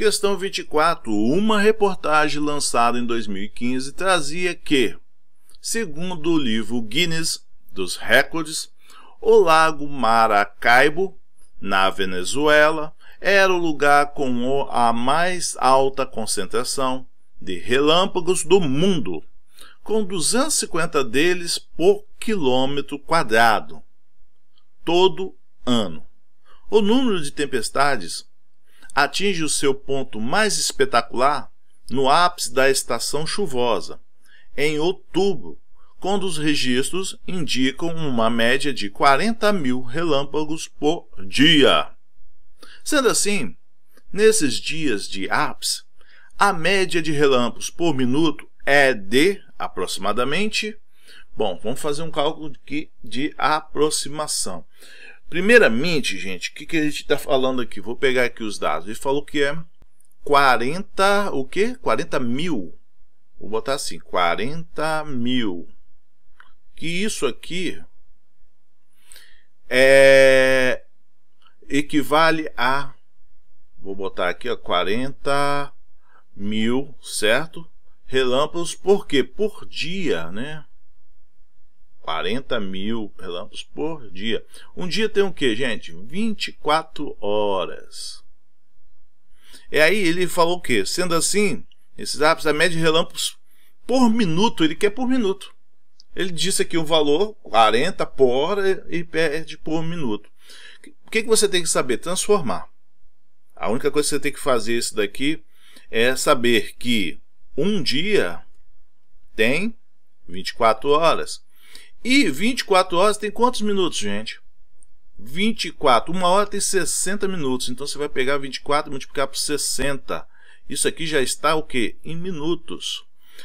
Questão 24. Uma reportagem lançada em 2015 trazia que, segundo o livro Guinness dos Recordes, o Lago Maracaibo, na Venezuela, era o lugar com a mais alta concentração de relâmpagos do mundo, com 250 deles por quilômetro quadrado, todo ano. O número de tempestades atinge o seu ponto mais espetacular no ápice da estação chuvosa, em outubro, quando os registros indicam uma média de 40 mil relâmpagos por dia. Sendo assim, nesses dias de ápice, a média de relâmpagos por minuto é de aproximadamente. Bom, vamos fazer um cálculo de aproximação. Primeiramente, gente, o que, que a gente está falando aqui? Vou pegar aqui os dados. Ele falou que é 40, o quê? 40 mil. Vou botar assim, 40 mil. Que isso aqui é equivale a, vou botar aqui, ó, 40 mil, certo? Relâmpagos, por quê? Por dia, né? 40 mil relâmpagos por dia. Um dia tem o que, gente? 24 horas. E aí ele falou o que? Sendo assim, esses apps a média de relâmpagos por minuto, ele quer por minuto. Ele disse aqui um valor 40 por hora e perde por minuto. O que, que você tem que saber? Transformar. A única coisa que você tem que fazer isso daqui é saber que um dia tem 24 horas. E 24 horas tem quantos minutos, gente? 24. Uma hora tem 60 minutos. Então você vai pegar 24 e multiplicar por 60. Isso aqui já está o quê? Em minutos.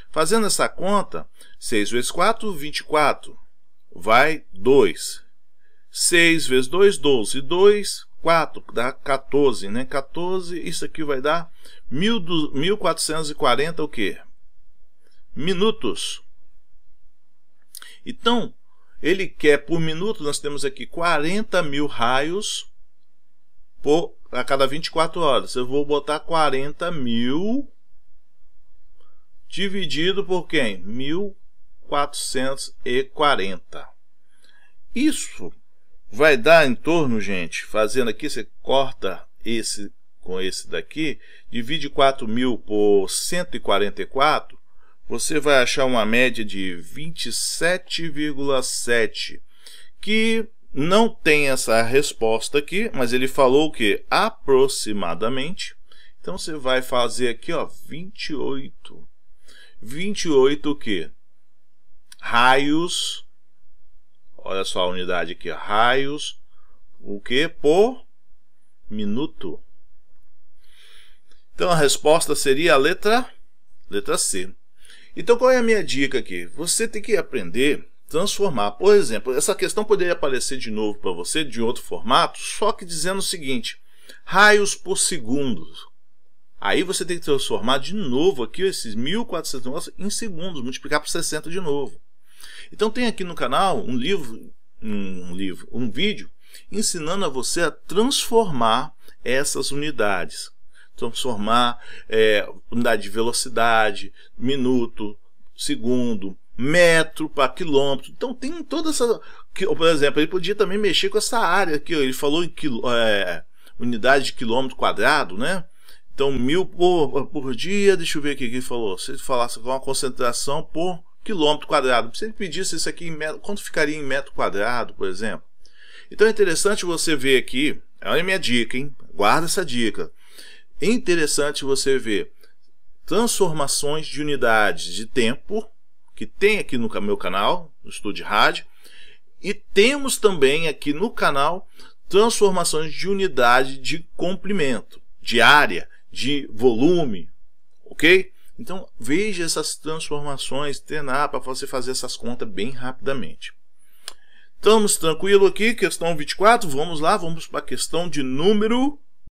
Fazendo essa conta, 6 vezes 4, 24. Vai 2. 6 vezes 2, 12. 2, 4, dá 14, né? 14, isso aqui vai dar 1440 o quê? Minutos. Então, ele quer por minuto, nós temos aqui 40 mil raios por, a cada 24 horas. Eu vou botar 40 mil dividido por quem? 1440. Isso vai dar em torno, gente, fazendo aqui, você corta esse com esse daqui, divide 4 mil por 144, você vai achar uma média de 27,7, que não tem essa resposta aqui, mas ele falou que aproximadamente. Então você vai fazer aqui, ó, 28. 28 o quê? Raios. Olha só a unidade aqui, raios o que por minuto. Então a resposta seria a letra letra C. Então qual é a minha dica aqui? Você tem que aprender transformar. Por exemplo, essa questão poderia aparecer de novo para você de outro formato, só que dizendo o seguinte: raios por segundo. Aí você tem que transformar de novo aqui esses 1400 em segundos, multiplicar por 60 de novo. Então tem aqui no canal um livro, um livro, um vídeo ensinando a você a transformar essas unidades transformar é, unidade de velocidade, minuto, segundo, metro para quilômetro. Então tem toda essa. Por exemplo, ele podia também mexer com essa área aqui. Ele falou em quil, é, unidade de quilômetro quadrado, né? Então, mil por, por dia, deixa eu ver aqui que ele falou. Se ele falasse a concentração por quilômetro quadrado. Se ele pedisse isso aqui em metro, quanto ficaria em metro quadrado, por exemplo? Então é interessante você ver aqui. Olha é a minha dica, hein? Guarda essa dica. É interessante você ver transformações de unidades de tempo, que tem aqui no meu canal, no Estúdio Rádio, e temos também aqui no canal transformações de unidade de comprimento, de área, de volume, ok? Então veja essas transformações, treinar para você fazer essas contas bem rapidamente. Estamos tranquilo aqui, questão 24, vamos lá, vamos para a questão de número